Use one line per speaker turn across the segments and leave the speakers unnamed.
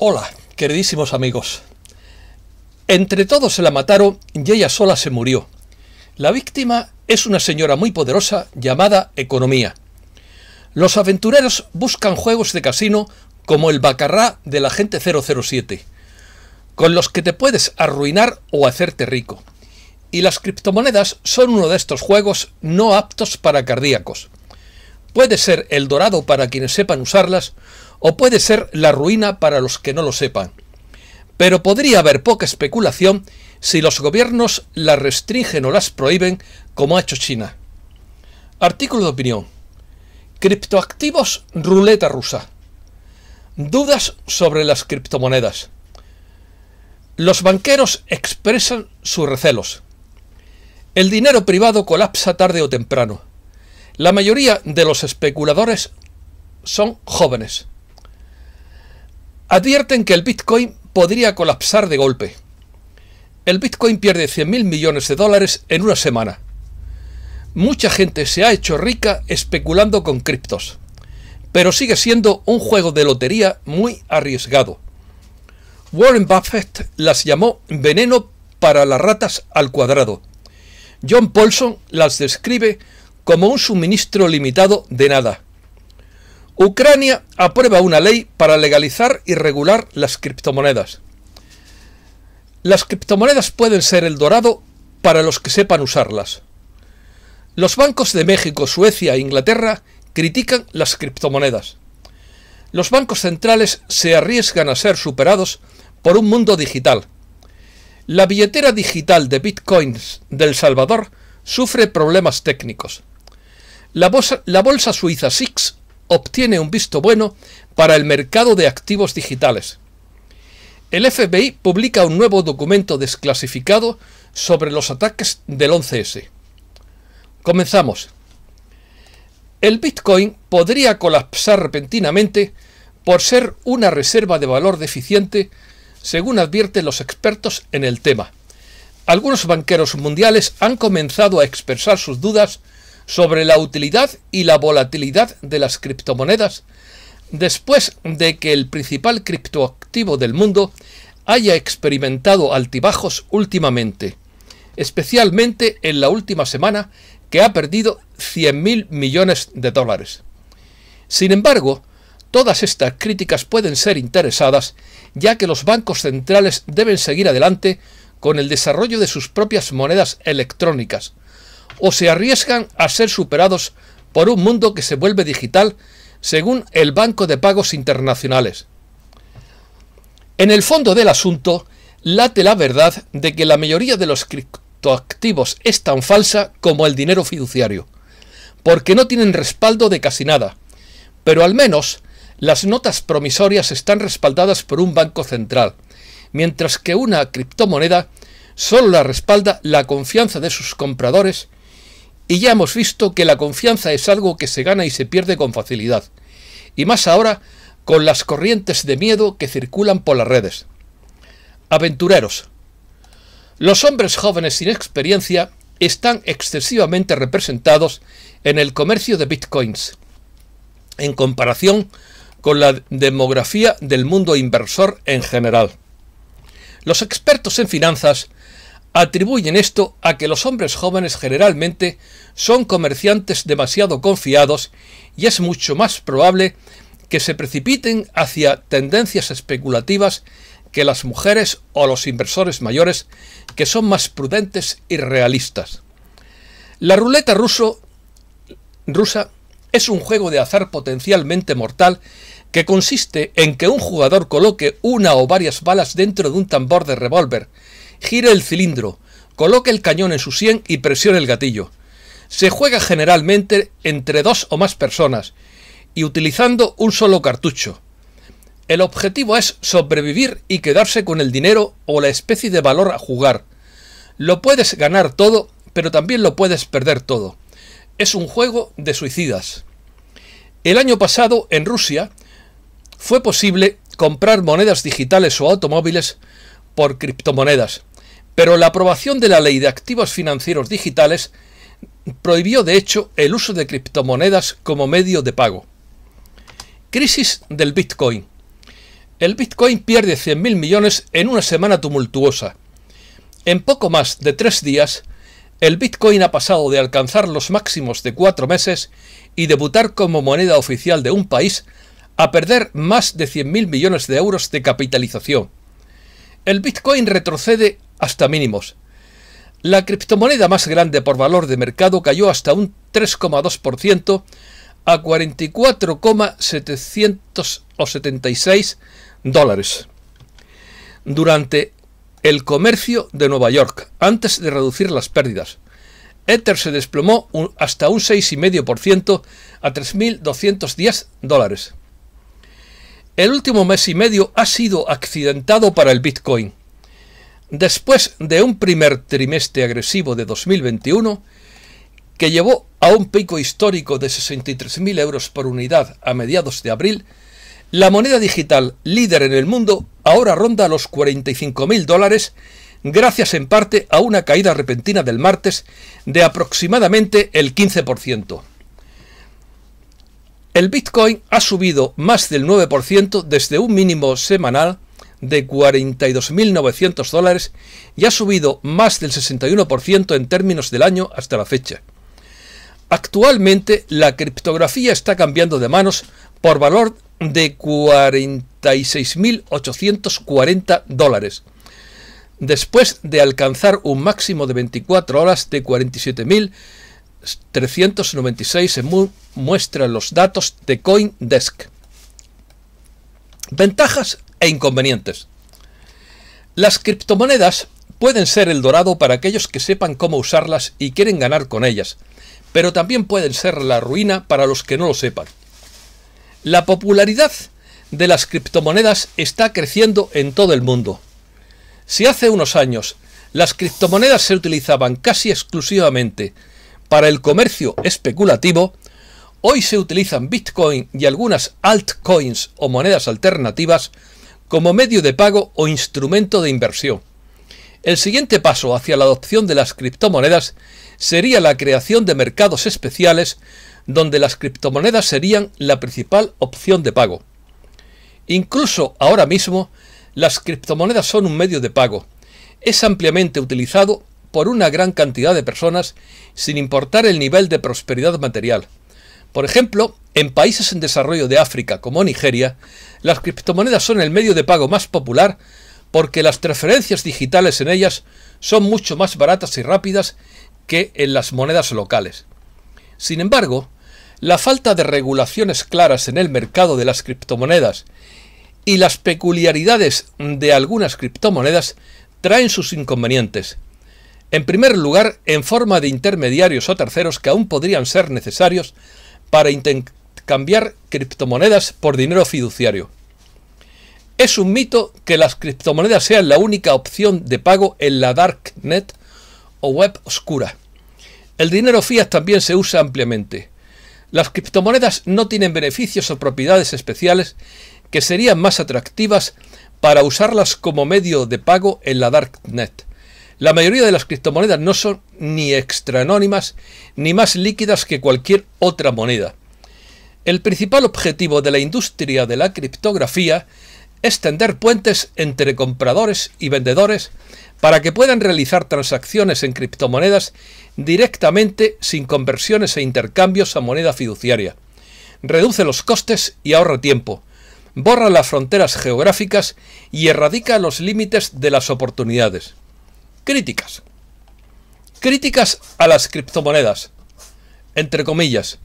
Hola, queridísimos amigos. Entre todos se la mataron y ella sola se murió. La víctima es una señora muy poderosa llamada Economía. Los aventureros buscan juegos de casino como el bacarrá la gente 007, con los que te puedes arruinar o hacerte rico. Y las criptomonedas son uno de estos juegos no aptos para cardíacos. Puede ser el dorado para quienes sepan usarlas, o puede ser la ruina para los que no lo sepan. Pero podría haber poca especulación si los gobiernos la restringen o las prohíben, como ha hecho China. Artículo de opinión. Criptoactivos ruleta rusa. Dudas sobre las criptomonedas. Los banqueros expresan sus recelos. El dinero privado colapsa tarde o temprano. La mayoría de los especuladores son jóvenes advierten que el Bitcoin podría colapsar de golpe. El Bitcoin pierde 100.000 millones de dólares en una semana. Mucha gente se ha hecho rica especulando con criptos, pero sigue siendo un juego de lotería muy arriesgado. Warren Buffett las llamó veneno para las ratas al cuadrado. John Paulson las describe como un suministro limitado de nada. Ucrania aprueba una ley para legalizar y regular las criptomonedas. Las criptomonedas pueden ser el dorado para los que sepan usarlas. Los bancos de México, Suecia e Inglaterra critican las criptomonedas. Los bancos centrales se arriesgan a ser superados por un mundo digital. La billetera digital de bitcoins del Salvador sufre problemas técnicos. La bolsa, la bolsa suiza SIX obtiene un visto bueno para el mercado de activos digitales. El FBI publica un nuevo documento desclasificado sobre los ataques del 11S. Comenzamos. El Bitcoin podría colapsar repentinamente por ser una reserva de valor deficiente, según advierten los expertos en el tema. Algunos banqueros mundiales han comenzado a expresar sus dudas sobre la utilidad y la volatilidad de las criptomonedas después de que el principal criptoactivo del mundo haya experimentado altibajos últimamente, especialmente en la última semana que ha perdido 100.000 millones de dólares. Sin embargo, todas estas críticas pueden ser interesadas ya que los bancos centrales deben seguir adelante con el desarrollo de sus propias monedas electrónicas, o se arriesgan a ser superados por un mundo que se vuelve digital según el Banco de Pagos Internacionales. En el fondo del asunto late la verdad de que la mayoría de los criptoactivos es tan falsa como el dinero fiduciario, porque no tienen respaldo de casi nada, pero al menos las notas promisorias están respaldadas por un banco central, mientras que una criptomoneda solo la respalda la confianza de sus compradores y ya hemos visto que la confianza es algo que se gana y se pierde con facilidad, y más ahora con las corrientes de miedo que circulan por las redes. Aventureros. Los hombres jóvenes sin experiencia están excesivamente representados en el comercio de bitcoins, en comparación con la demografía del mundo inversor en general. Los expertos en finanzas atribuyen esto a que los hombres jóvenes generalmente son comerciantes demasiado confiados y es mucho más probable que se precipiten hacia tendencias especulativas que las mujeres o los inversores mayores que son más prudentes y realistas. La ruleta ruso, rusa es un juego de azar potencialmente mortal que consiste en que un jugador coloque una o varias balas dentro de un tambor de revólver Gire el cilindro, coloque el cañón en su sien y presione el gatillo. Se juega generalmente entre dos o más personas y utilizando un solo cartucho. El objetivo es sobrevivir y quedarse con el dinero o la especie de valor a jugar. Lo puedes ganar todo, pero también lo puedes perder todo. Es un juego de suicidas. El año pasado, en Rusia, fue posible comprar monedas digitales o automóviles por criptomonedas pero la aprobación de la Ley de Activos Financieros Digitales prohibió de hecho el uso de criptomonedas como medio de pago. Crisis del Bitcoin. El Bitcoin pierde 100.000 millones en una semana tumultuosa. En poco más de tres días, el Bitcoin ha pasado de alcanzar los máximos de cuatro meses y debutar como moneda oficial de un país a perder más de 100.000 millones de euros de capitalización. El Bitcoin retrocede hasta mínimos. La criptomoneda más grande por valor de mercado cayó hasta un 3,2% a 44,776 dólares durante el comercio de Nueva York, antes de reducir las pérdidas. Ether se desplomó hasta un 6,5% a 3.210 dólares. El último mes y medio ha sido accidentado para el Bitcoin. Después de un primer trimestre agresivo de 2021, que llevó a un pico histórico de 63.000 euros por unidad a mediados de abril, la moneda digital líder en el mundo ahora ronda los 45.000 dólares gracias en parte a una caída repentina del martes de aproximadamente el 15%. El Bitcoin ha subido más del 9% desde un mínimo semanal de 42.900 dólares y ha subido más del 61% en términos del año hasta la fecha. Actualmente la criptografía está cambiando de manos por valor de 46.840 dólares, después de alcanzar un máximo de 24 horas de 47.396 en muestran los datos de CoinDesk. Ventajas e inconvenientes. Las criptomonedas pueden ser el dorado para aquellos que sepan cómo usarlas y quieren ganar con ellas, pero también pueden ser la ruina para los que no lo sepan. La popularidad de las criptomonedas está creciendo en todo el mundo. Si hace unos años las criptomonedas se utilizaban casi exclusivamente para el comercio especulativo, hoy se utilizan Bitcoin y algunas altcoins o monedas alternativas como medio de pago o instrumento de inversión. El siguiente paso hacia la adopción de las criptomonedas sería la creación de mercados especiales donde las criptomonedas serían la principal opción de pago. Incluso ahora mismo, las criptomonedas son un medio de pago. Es ampliamente utilizado por una gran cantidad de personas sin importar el nivel de prosperidad material. Por ejemplo, en países en desarrollo de África como Nigeria, las criptomonedas son el medio de pago más popular porque las transferencias digitales en ellas son mucho más baratas y rápidas que en las monedas locales. Sin embargo, la falta de regulaciones claras en el mercado de las criptomonedas y las peculiaridades de algunas criptomonedas traen sus inconvenientes. En primer lugar, en forma de intermediarios o terceros que aún podrían ser necesarios para, cambiar criptomonedas por dinero fiduciario. Es un mito que las criptomonedas sean la única opción de pago en la darknet o web oscura. El dinero fiat también se usa ampliamente. Las criptomonedas no tienen beneficios o propiedades especiales que serían más atractivas para usarlas como medio de pago en la darknet. La mayoría de las criptomonedas no son ni extra anónimas ni más líquidas que cualquier otra moneda. El principal objetivo de la industria de la criptografía es tender puentes entre compradores y vendedores para que puedan realizar transacciones en criptomonedas directamente sin conversiones e intercambios a moneda fiduciaria. Reduce los costes y ahorra tiempo. Borra las fronteras geográficas y erradica los límites de las oportunidades. Críticas. Críticas a las criptomonedas. Entre comillas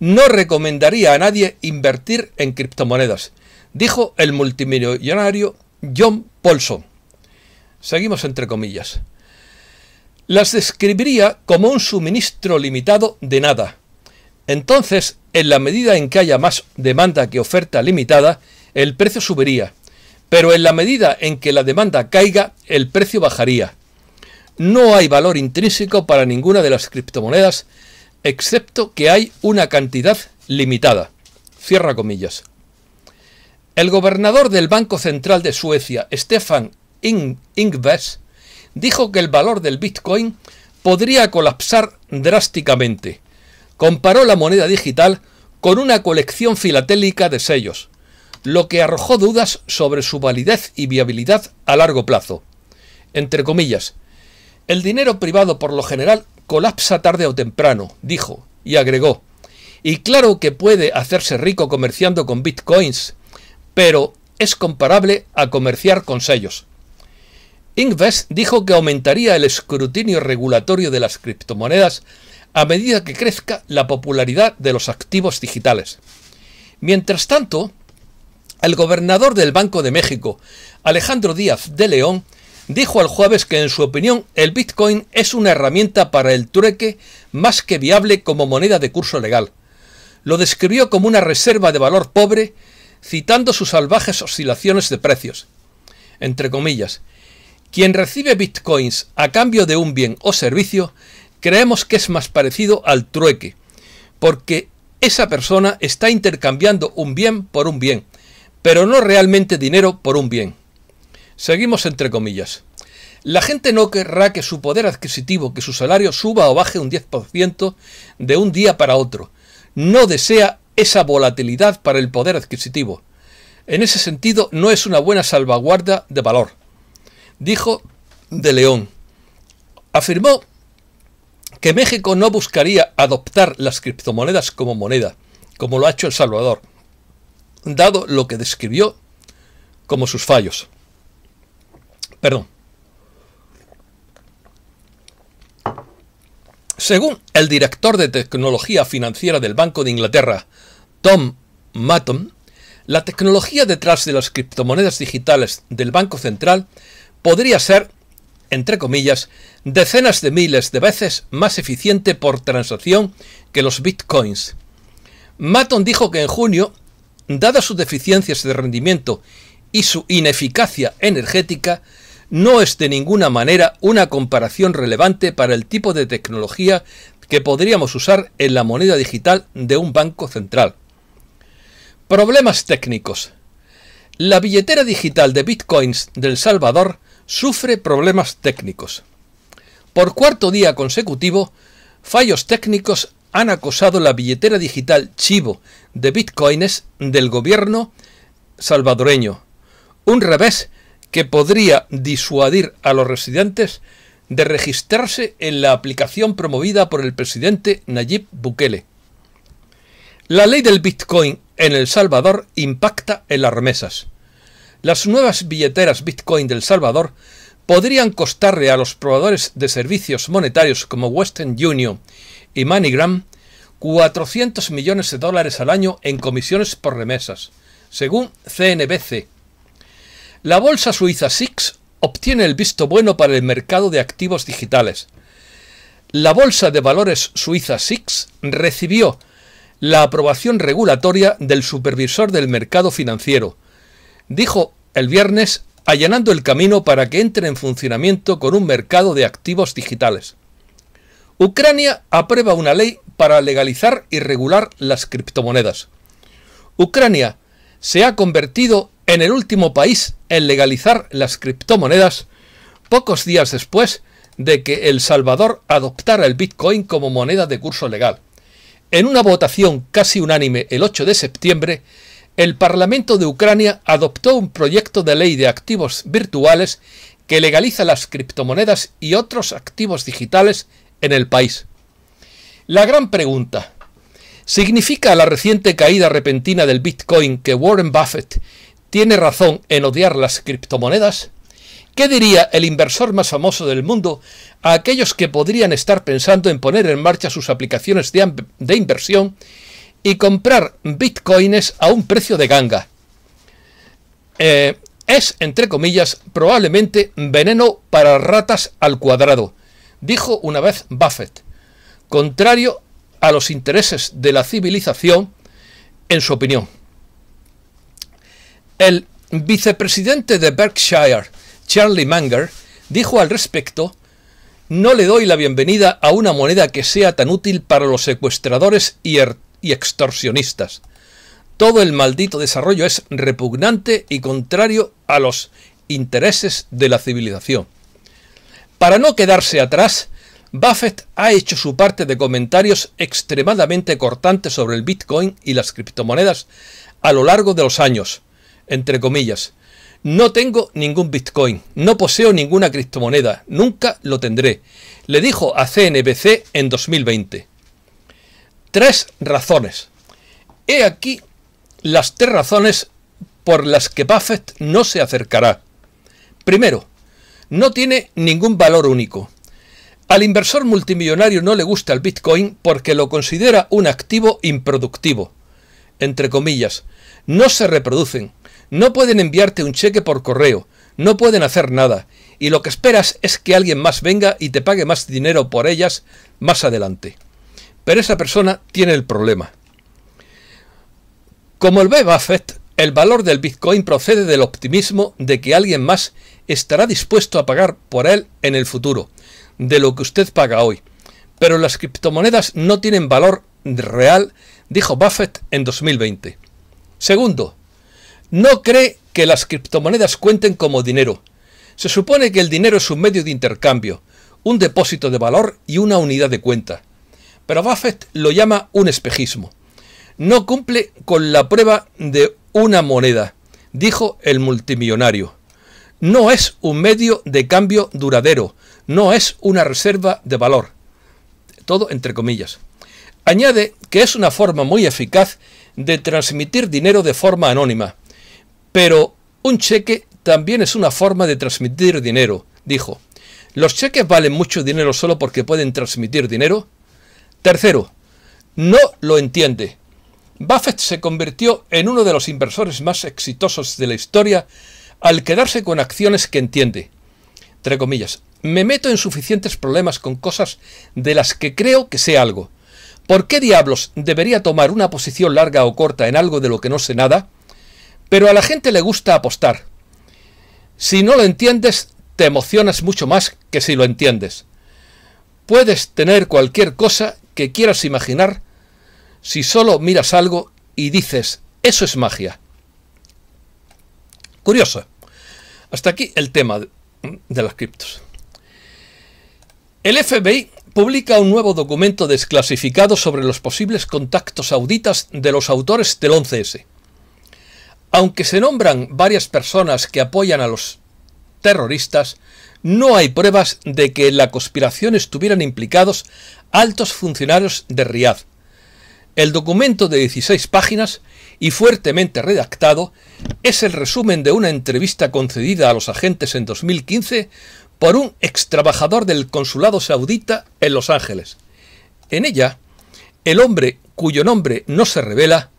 no recomendaría a nadie invertir en criptomonedas, dijo el multimillonario John Paulson. Seguimos entre comillas. Las describiría como un suministro limitado de nada. Entonces, en la medida en que haya más demanda que oferta limitada, el precio subiría. Pero en la medida en que la demanda caiga, el precio bajaría. No hay valor intrínseco para ninguna de las criptomonedas excepto que hay una cantidad limitada. Cierra comillas. El gobernador del Banco Central de Suecia, Stefan Ingves, dijo que el valor del Bitcoin podría colapsar drásticamente. Comparó la moneda digital con una colección filatélica de sellos, lo que arrojó dudas sobre su validez y viabilidad a largo plazo. Entre comillas, el dinero privado por lo general colapsa tarde o temprano, dijo, y agregó, y claro que puede hacerse rico comerciando con bitcoins, pero es comparable a comerciar con sellos. Ingves dijo que aumentaría el escrutinio regulatorio de las criptomonedas a medida que crezca la popularidad de los activos digitales. Mientras tanto, el gobernador del Banco de México, Alejandro Díaz de León, dijo al jueves que en su opinión el Bitcoin es una herramienta para el trueque más que viable como moneda de curso legal. Lo describió como una reserva de valor pobre, citando sus salvajes oscilaciones de precios. Entre comillas, quien recibe bitcoins a cambio de un bien o servicio, creemos que es más parecido al trueque, porque esa persona está intercambiando un bien por un bien, pero no realmente dinero por un bien. Seguimos entre comillas. La gente no querrá que su poder adquisitivo, que su salario suba o baje un 10% de un día para otro. No desea esa volatilidad para el poder adquisitivo. En ese sentido, no es una buena salvaguarda de valor, dijo de León. Afirmó que México no buscaría adoptar las criptomonedas como moneda, como lo ha hecho El Salvador, dado lo que describió como sus fallos. Perdón. Según el director de tecnología financiera del Banco de Inglaterra, Tom Matton, la tecnología detrás de las criptomonedas digitales del Banco Central podría ser, entre comillas, decenas de miles de veces más eficiente por transacción que los bitcoins. Matton dijo que en junio, dadas sus deficiencias de rendimiento y su ineficacia energética, no es de ninguna manera una comparación relevante para el tipo de tecnología que podríamos usar en la moneda digital de un banco central. Problemas técnicos. La billetera digital de bitcoins del Salvador sufre problemas técnicos. Por cuarto día consecutivo, fallos técnicos han acosado la billetera digital Chivo de bitcoins del gobierno salvadoreño. Un revés que podría disuadir a los residentes de registrarse en la aplicación promovida por el presidente Nayib Bukele. La ley del Bitcoin en El Salvador impacta en las remesas. Las nuevas billeteras Bitcoin del Salvador podrían costarle a los proveedores de servicios monetarios como Western Union y MoneyGram 400 millones de dólares al año en comisiones por remesas, según CNBC, la bolsa suiza SIX obtiene el visto bueno para el mercado de activos digitales. La bolsa de valores suiza SIX recibió la aprobación regulatoria del supervisor del mercado financiero. Dijo el viernes allanando el camino para que entre en funcionamiento con un mercado de activos digitales. Ucrania aprueba una ley para legalizar y regular las criptomonedas. Ucrania se ha convertido en el último país en legalizar las criptomonedas, pocos días después de que El Salvador adoptara el Bitcoin como moneda de curso legal. En una votación casi unánime el 8 de septiembre, el Parlamento de Ucrania adoptó un proyecto de ley de activos virtuales que legaliza las criptomonedas y otros activos digitales en el país. La gran pregunta, ¿significa la reciente caída repentina del Bitcoin que Warren Buffett tiene razón en odiar las criptomonedas? ¿Qué diría el inversor más famoso del mundo a aquellos que podrían estar pensando en poner en marcha sus aplicaciones de, inversión y comprar bitcoins a un precio de ganga? Eh, es, entre comillas, probablemente veneno para ratas al cuadrado, dijo una vez Buffett, contrario a los intereses de la civilización, en su opinión. El vicepresidente de Berkshire, Charlie Munger, dijo al respecto, no le doy la bienvenida a una moneda que sea tan útil para los secuestradores y, er-, y extorsionistas. Todo el maldito desarrollo es repugnante y contrario a los intereses de la civilización. Para no quedarse atrás, Buffett ha hecho su parte de comentarios extremadamente cortantes sobre el Bitcoin y las criptomonedas a lo largo de los años, entre comillas. No tengo ningún Bitcoin, no poseo ninguna criptomoneda, nunca lo tendré, le dijo a CNBC en 2020. Tres razones. He aquí las tres razones por las que Buffett no se acercará. Primero, no tiene ningún valor único. Al inversor multimillonario no le gusta el Bitcoin porque lo considera un activo improductivo. Entre comillas, no se reproducen, no pueden enviarte un cheque por correo, no pueden hacer nada, y lo que esperas es que alguien más venga y te pague más dinero por ellas más adelante. Pero esa persona tiene el problema. Como el ve Buffett, el valor del Bitcoin procede del optimismo de que alguien más estará dispuesto a pagar por él en el futuro, de lo que usted paga hoy. Pero las criptomonedas no tienen valor real, dijo Buffett en 2020. Segundo, no cree que las criptomonedas cuenten como dinero. Se supone que el dinero es un medio de intercambio, un depósito de valor y una unidad de cuenta. Pero Buffett lo llama un espejismo. No cumple con la prueba de una moneda, dijo el multimillonario. No es un medio de cambio duradero, no es una reserva de valor. Todo entre comillas. Añade que es una forma muy eficaz de transmitir dinero de forma anónima pero un cheque también es una forma de transmitir dinero, dijo. ¿Los cheques valen mucho dinero solo porque pueden transmitir dinero? Tercero, no lo entiende. Buffett se convirtió en uno de los inversores más exitosos de la historia al quedarse con acciones que entiende. Entre comillas, me meto en suficientes problemas con cosas de las que creo que sé algo. ¿Por qué diablos debería tomar una posición larga o corta en algo de lo que no sé nada? Pero a la gente le gusta apostar. Si no lo entiendes, te emocionas mucho más que si lo entiendes. Puedes tener cualquier cosa que quieras imaginar si solo miras algo y dices, eso es magia. Curioso. Hasta aquí el tema de las criptos. El FBI publica un nuevo documento desclasificado sobre los posibles contactos auditas de los autores del 11S. Aunque se nombran varias personas que apoyan a los terroristas, no hay pruebas de que en la conspiración estuvieran implicados altos funcionarios de Riad. El documento de 16 páginas y fuertemente redactado es el resumen de una entrevista concedida a los agentes en 2015 por un ex trabajador del consulado saudita en Los Ángeles. En ella, el hombre cuyo nombre no se revela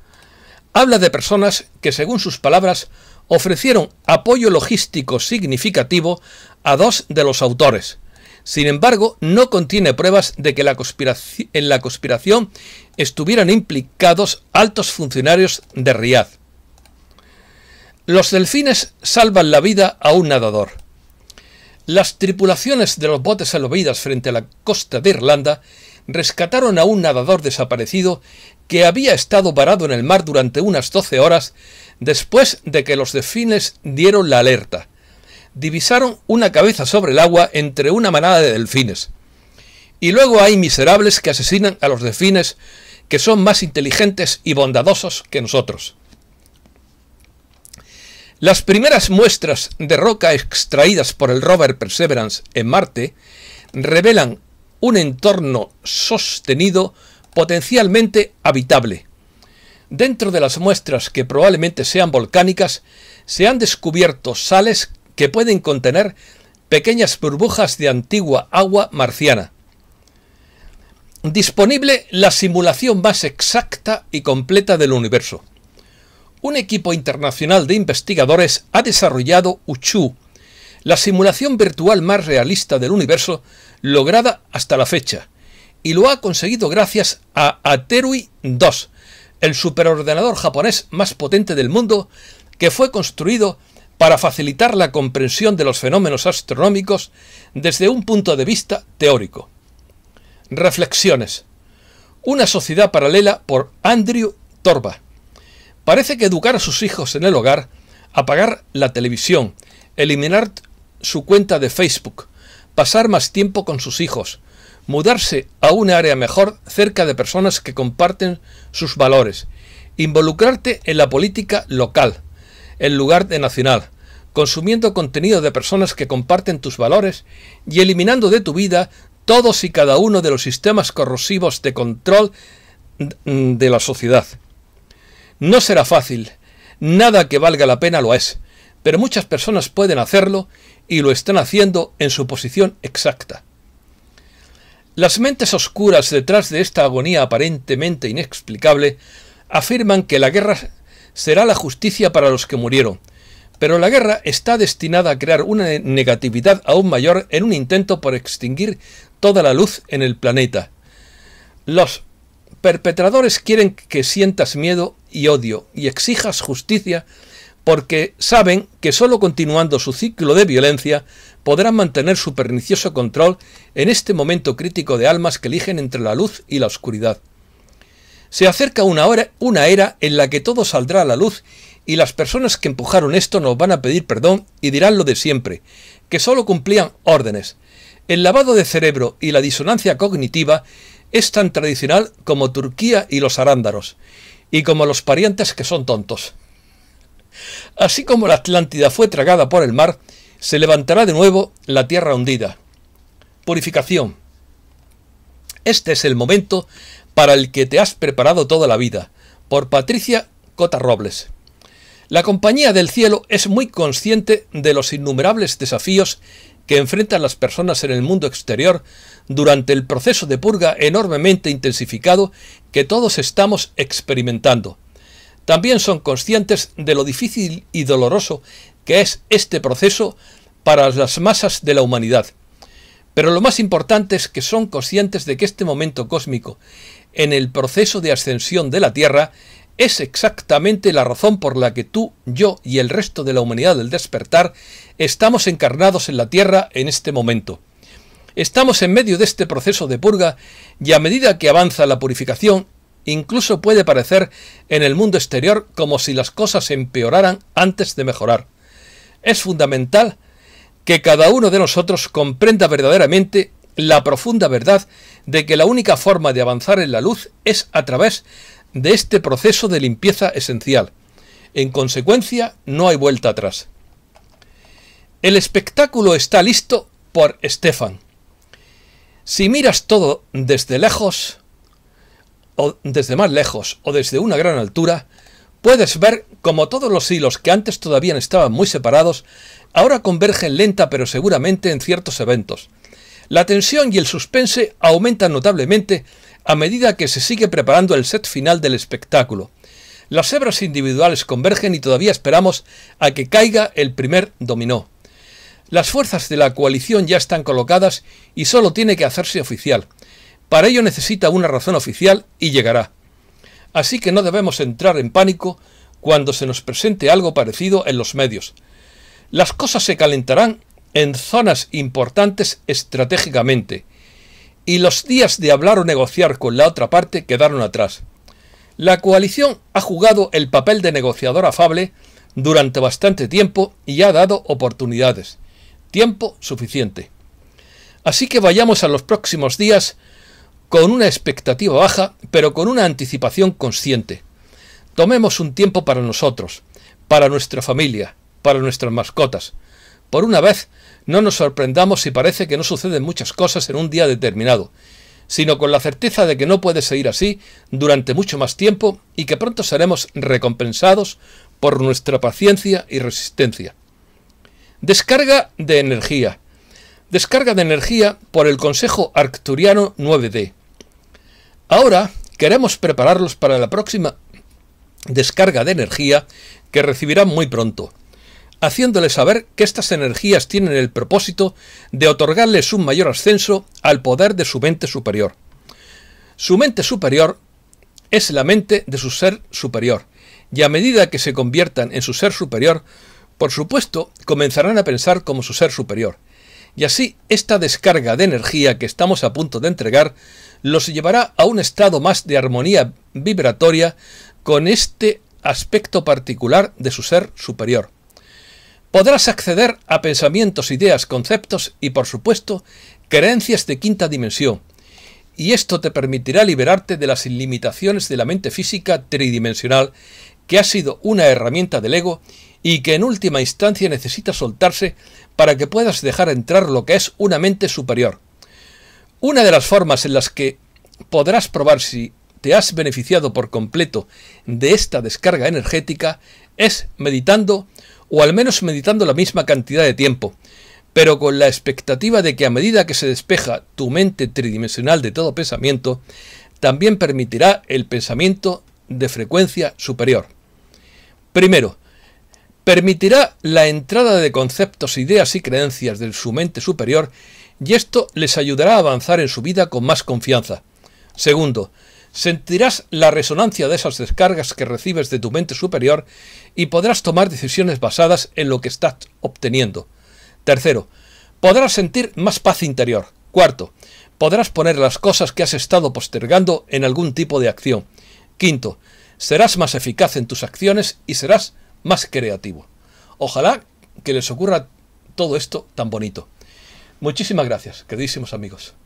habla de personas que, según sus palabras, ofrecieron apoyo logístico significativo a dos de los autores. Sin embargo, no contiene pruebas de que en la conspiración estuvieran implicados altos funcionarios de Riad. Los delfines salvan la vida a un nadador. Las tripulaciones de los botes salvavidas frente a la costa de Irlanda rescataron a un nadador desaparecido que había estado varado en el mar durante unas 12 horas después de que los delfines dieron la alerta. Divisaron una cabeza sobre el agua entre una manada de delfines. Y luego hay miserables que asesinan a los delfines que son más inteligentes y bondadosos que nosotros. Las primeras muestras de roca extraídas por el rover Perseverance en Marte revelan un entorno sostenido potencialmente habitable. Dentro de las muestras que probablemente sean volcánicas, se han descubierto sales que pueden contener pequeñas burbujas de antigua agua marciana. Disponible la simulación más exacta y completa del universo. Un equipo internacional de investigadores ha desarrollado Uchu, la simulación virtual más realista del universo lograda hasta la fecha y lo ha conseguido gracias a Aterui 2, el superordenador japonés más potente del mundo que fue construido para facilitar la comprensión de los fenómenos astronómicos desde un punto de vista teórico. Reflexiones. Una sociedad paralela por Andrew Torba. Parece que educar a sus hijos en el hogar, apagar la televisión, eliminar su cuenta de Facebook, pasar más tiempo con sus hijos, mudarse a un área mejor cerca de personas que comparten sus valores, involucrarte en la política local, en lugar de nacional, consumiendo contenido de personas que comparten tus valores y eliminando de tu vida todos y cada uno de los sistemas corrosivos de control de la sociedad. No será fácil, nada que valga la pena lo es, pero muchas personas pueden hacerlo y lo están haciendo en su posición exacta. Las mentes oscuras detrás de esta agonía aparentemente inexplicable afirman que la guerra será la justicia para los que murieron, pero la guerra está destinada a crear una negatividad aún mayor en un intento por extinguir toda la luz en el planeta. Los perpetradores quieren que sientas miedo y odio y exijas justicia porque saben que solo continuando su ciclo de violencia podrán mantener su pernicioso control en este momento crítico de almas que eligen entre la luz y la oscuridad. Se acerca una, hora, una era en la que todo saldrá a la luz y las personas que empujaron esto nos van a pedir perdón y dirán lo de siempre, que solo cumplían órdenes. El lavado de cerebro y la disonancia cognitiva es tan tradicional como Turquía y los arándaros, y como los parientes que son tontos. Así como la Atlántida fue tragada por el mar, se levantará de nuevo la tierra hundida. Purificación. Este es el momento para el que te has preparado toda la vida, por Patricia Cota Robles. La Compañía del Cielo es muy consciente de los innumerables desafíos que enfrentan las personas en el mundo exterior durante el proceso de purga enormemente intensificado que todos estamos experimentando. También son conscientes de lo difícil y doloroso que es este proceso para las masas de la humanidad. Pero lo más importante es que son conscientes de que este momento cósmico, en el proceso de ascensión de la Tierra, es exactamente la razón por la que tú, yo y el resto de la humanidad del despertar estamos encarnados en la Tierra en este momento. Estamos en medio de este proceso de purga y a medida que avanza la purificación, incluso puede parecer en el mundo exterior como si las cosas empeoraran antes de mejorar. Es fundamental que cada uno de nosotros comprenda verdaderamente la profunda verdad de que la única forma de avanzar en la luz es a través de este proceso de limpieza esencial. En consecuencia, no hay vuelta atrás. El espectáculo está listo por Stefan. Si miras todo desde lejos, o desde más lejos, o desde una gran altura, puedes ver como todos los hilos que antes todavía estaban muy separados ahora convergen lenta pero seguramente en ciertos eventos. La tensión y el suspense aumentan notablemente a medida que se sigue preparando el set final del espectáculo. Las hebras individuales convergen y todavía esperamos a que caiga el primer dominó. Las fuerzas de la coalición ya están colocadas y solo tiene que hacerse oficial. Para ello necesita una razón oficial y llegará. Así que no debemos entrar en pánico cuando se nos presente algo parecido en los medios las cosas se calentarán en zonas importantes estratégicamente y los días de hablar o negociar con la otra parte quedaron atrás. La coalición ha jugado el papel de negociador afable durante bastante tiempo y ha dado oportunidades. Tiempo suficiente. Así que vayamos a los próximos días con una expectativa baja, pero con una anticipación consciente. Tomemos un tiempo para nosotros, para nuestra familia, para nuestras mascotas. Por una vez, no nos sorprendamos si parece que no suceden muchas cosas en un día determinado, sino con la certeza de que no puede seguir así durante mucho más tiempo y que pronto seremos recompensados por nuestra paciencia y resistencia. Descarga de energía. Descarga de energía por el Consejo Arcturiano 9D. Ahora queremos prepararlos para la próxima descarga de energía que recibirán muy pronto haciéndole saber que estas energías tienen el propósito de otorgarles un mayor ascenso al poder de su mente superior. Su mente superior es la mente de su ser superior, y a medida que se conviertan en su ser superior, por supuesto, comenzarán a pensar como su ser superior. Y así, esta descarga de energía que estamos a punto de entregar los llevará a un estado más de armonía vibratoria con este aspecto particular de su ser superior podrás acceder a pensamientos, ideas, conceptos y, por supuesto, creencias de quinta dimensión. Y esto te permitirá liberarte de las limitaciones de la mente física tridimensional, que ha sido una herramienta del ego y que en última instancia necesita soltarse para que puedas dejar entrar lo que es una mente superior. Una de las formas en las que podrás probar si te has beneficiado por completo de esta descarga energética es meditando o al menos meditando la misma cantidad de tiempo, pero con la expectativa de que a medida que se despeja tu mente tridimensional de todo pensamiento, también permitirá el pensamiento de frecuencia superior. Primero, permitirá la entrada de conceptos, ideas y creencias de su mente superior y esto les ayudará a avanzar en su vida con más confianza. Segundo, sentirás la resonancia de esas descargas que recibes de tu mente superior y podrás tomar decisiones basadas en lo que estás obteniendo. Tercero, podrás sentir más paz interior. Cuarto, podrás poner las cosas que has estado postergando en algún tipo de acción. Quinto, serás más eficaz en tus acciones y serás más creativo. Ojalá que les ocurra todo esto tan bonito. Muchísimas gracias, queridísimos amigos.